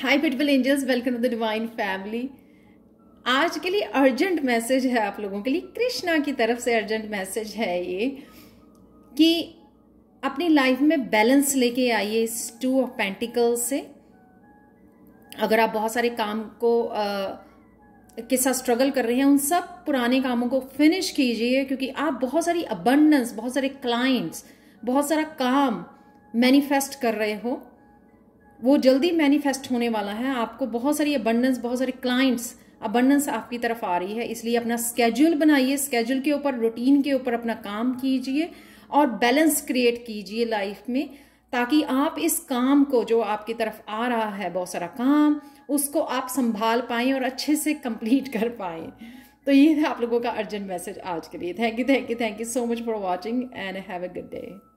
hi beautiful angels welcome to the divine family आज के लिए अर्जेंट मैसेज है आप लोगों के लिए कृष्णा की तरफ से अर्जेंट मैसेज है ये कि अपनी लाइफ में बैलेंस लेके आइए इस टू ऑफ पेंटिकल से अगर आप बहुत सारे काम को आ, के साथ स्ट्रगल कर रहे हैं उन सब पुराने कामों को फिनिश कीजिए क्योंकि आप बहुत सारी अबंडेंस बहुत सारे क्लाइंट्स बहुत सारा काम मैनिफेस्ट कर रहे हो वो जल्दी मैनिफेस्ट होने वाला है आपको बहुत सारी अबंडेंस बहुत सारे क्लाइंट्स अबंडेंस आपकी तरफ आ रही है इसलिए अपना स्केड्यूल बनाइए स्केड्यूल के ऊपर रूटीन के ऊपर अपना काम कीजिए और बैलेंस क्रिएट कीजिए लाइफ में ताकि आप इस काम को जो आपकी तरफ आ रहा है बहुत सारा काम उसको आप संभाल पाएं और अच्छे से कंप्लीट कर पाएं तो ये था आप लोगों का अर्जेंट मैसेज आज के लिए thank you thank you thank you so much for watching and have a good day